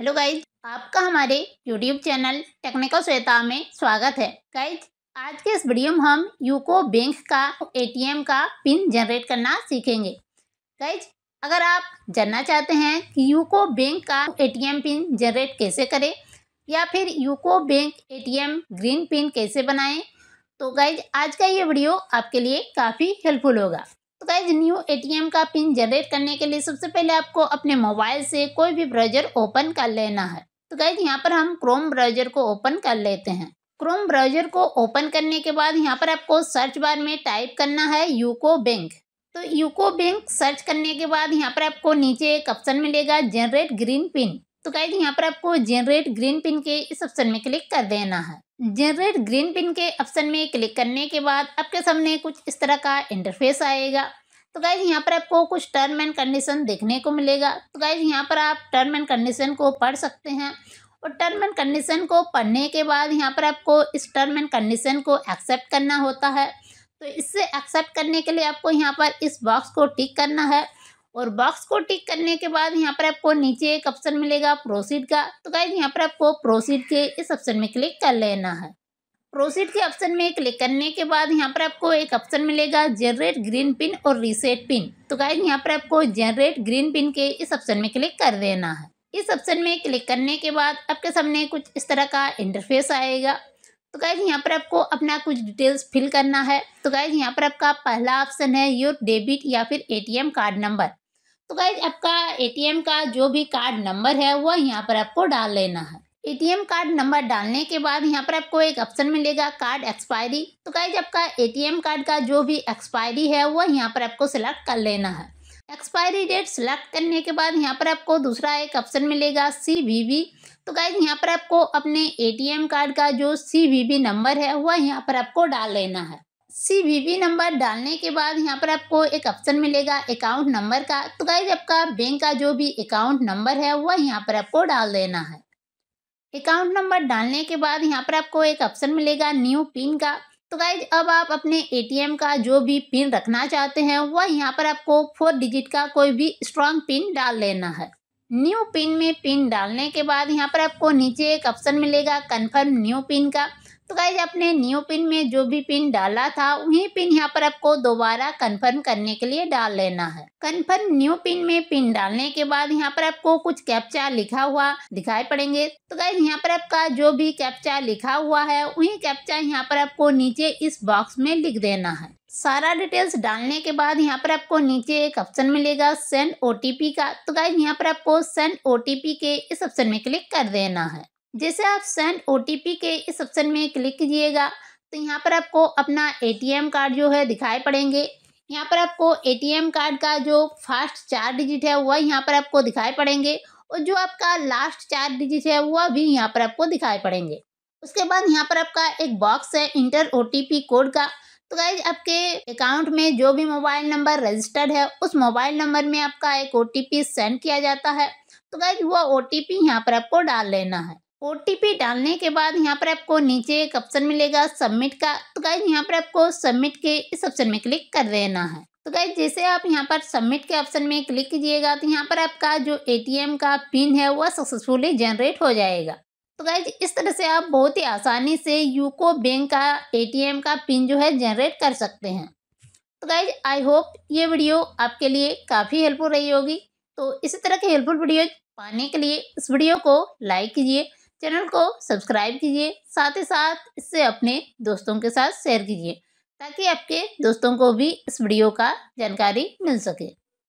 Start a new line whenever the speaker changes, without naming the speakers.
hello guys आपका हमारे YouTube channel technical Shweta में स्वागत है गाइज आज के इस वीडियो में हम यूको बैंक का एटीएम का पिन जनरेट करना सीखेंगे गाइज अगर आप जानना चाहते हैं कि यूको बैंक का एटीएम पिन जनरेट कैसे करें या फिर UCO bank ATM green pin कैसे बनाएं तो गाइज आज का ये वीडियो आपके लिए काफ़ी हेल्पफुल होगा गाइज न्यू एटीएम का पिन जनरेट करने के लिए सबसे पहले आपको अपने मोबाइल से कोई भी ब्राउजर ओपन कर लेना है तो गाइज यहाँ पर हम क्रोम ब्राउजर को ओपन कर लेते हैं क्रोम ब्राउजर को ओपन करने के बाद यहाँ पर आपको सर्च बार में टाइप करना है यूको बैंक तो यूको बैंक सर्च करने के बाद यहाँ पर आपको नीचे एक ऑप्शन मिलेगा जनरेट ग्रीन पिन तो गाइज यहाँ पर आपको जनरेट ग्रीन पिन के इस ऑप्शन में क्लिक कर देना है जनरेट ग्रीन पिन के ऑप्शन में क्लिक करने के बाद आपके सामने कुछ इस तरह का इंटरफेस आएगा तो गाइज यहाँ पर आपको कुछ टर्म एंड कंडीशन देखने को मिलेगा तो गाइज यहाँ पर आप टर्म एंड कंडीशन को पढ़ सकते हैं और टर्म एंड कंडीशन को पढ़ने के बाद यहाँ पर आपको इस टर्म एंड कंडीशन को एक्सेप्ट करना होता है तो इससे एक्सेप्ट करने के लिए आपको यहाँ पर इस बॉक्स को टिक करना है और बॉक्स को टिक करने के बाद यहाँ पर आपको नीचे एक ऑप्शन मिलेगा प्रोसीड का तो गाइज यहाँ पर आपको प्रोसीड के इस ऑप्शन में क्लिक कर लेना है प्रोसीड के ऑप्शन में क्लिक करने के बाद यहाँ पर आपको एक ऑप्शन मिलेगा जनरेट ग्रीन पिन और रीसेट पिन तो गाइज यहाँ पर आपको जनरेट ग्रीन पिन के इस ऑप्शन में क्लिक कर देना है इस ऑप्शन में क्लिक करने के बाद आपके सामने कुछ इस तरह का इंटरफेस आएगा तो गाइज यहाँ पर आपको अपना कुछ डिटेल्स फिल करना है तो गाइज यहाँ पर आपका पहला ऑप्शन है योर डेबिट या फिर एटीएम कार्ड नंबर तो गाइज आपका एटीएम का जो भी कार्ड नंबर है वह यहाँ पर आपको डाल लेना है एटीएम कार्ड नंबर डालने के बाद यहाँ पर आपको एक ऑप्शन मिलेगा कार्ड एक्सपायरी तो गाइज आपका एटीएम कार्ड का जो भी एक्सपायरी है वह यहाँ पर आपको सिलेक्ट कर लेना है एक्सपायरी डेट सिलेक्ट करने के बाद यहाँ पर आपको दूसरा एक ऑप्शन मिलेगा सी वी वी तो गाइज यहाँ पर आपको अपने ए कार्ड का जो सी वी नंबर है वह यहाँ पर आपको डाल लेना है सी नंबर डालने के बाद यहाँ पर आपको एक ऑप्शन मिलेगा अकाउंट नंबर का तो गाइज आपका बैंक का जो भी अकाउंट नंबर है वह यहाँ पर आपको डाल देना है अकाउंट नंबर डालने के बाद यहाँ पर आपको एक ऑप्शन मिलेगा न्यू पिन का तो गाइज अब आप अपने एटीएम का जो भी पिन रखना चाहते हैं वह यहाँ पर आपको फोर डिजिट का कोई भी स्ट्रॉन्ग पिन डाल लेना है न्यू पिन में पिन डालने के बाद यहाँ पर आपको नीचे एक ऑप्शन मिलेगा कन्फर्म न्यू पिन का तो गाइज आपने न्यू पिन में जो भी पिन डाला था वही पिन यहाँ पर आपको दोबारा कंफर्म करने के लिए डाल लेना है कंफर्म न्यू पिन में पिन डालने के बाद यहाँ पर आपको कुछ कैप्चा लिखा हुआ दिखाई पड़ेंगे तो गाइज यहाँ पर आपका जो भी कैप्चा लिखा हुआ है वही कैप्चा यहाँ पर आपको नीचे इस बॉक्स में लिख देना है सारा डिटेल्स डालने के बाद यहाँ पर आपको नीचे एक ऑप्शन मिलेगा सेंड ओटीपी का तो गाइज यहाँ पर आपको सेंड ओटीपी के इस ऑप्शन में क्लिक कर देना है जैसे आप सेंड ओ के इस ऑप्शन में क्लिक कीजिएगा तो यहाँ पर आपको अपना ए कार्ड जो है दिखाई पड़ेंगे यहाँ पर आपको ए कार्ड का जो फास्ट चार डिजिट है वह यहाँ पर आपको दिखाई पड़ेंगे और जो आपका लास्ट चार डिजिट है वह भी यहाँ पर आपको दिखाई पड़ेंगे उसके बाद यहाँ पर आपका एक बॉक्स है इंटर ओ कोड का तो गाइज आपके अकाउंट में जो भी मोबाइल नंबर रजिस्टर्ड है उस मोबाइल नंबर में आपका एक ओ सेंड किया जाता है तो गाइज वो ओ टी यहाँ पर आपको डाल लेना है ओ डालने के बाद यहाँ पर आपको नीचे एक ऑप्शन मिलेगा सबमिट का तो गाइज यहाँ पर आपको सबमिट के इस ऑप्शन में क्लिक कर देना है तो गाइज जैसे आप यहाँ पर सबमिट के ऑप्शन में क्लिक कीजिएगा तो यहाँ पर आपका जो एटीएम का पिन है वह सक्सेसफुली जनरेट हो जाएगा तो गाइज इस तरह से आप बहुत ही आसानी से यूको बैंक का एटीएम का पिन जो है जनरेट कर सकते हैं तो गाइज आई होप ये वीडियो आपके लिए काफ़ी हेल्पफुल रही होगी तो इसी तरह के हेल्पफुल वीडियो पाने के लिए इस वीडियो को लाइक कीजिए चैनल को सब्सक्राइब कीजिए साथ ही साथ इससे अपने दोस्तों के साथ शेयर कीजिए ताकि आपके दोस्तों को भी इस वीडियो का जानकारी मिल सके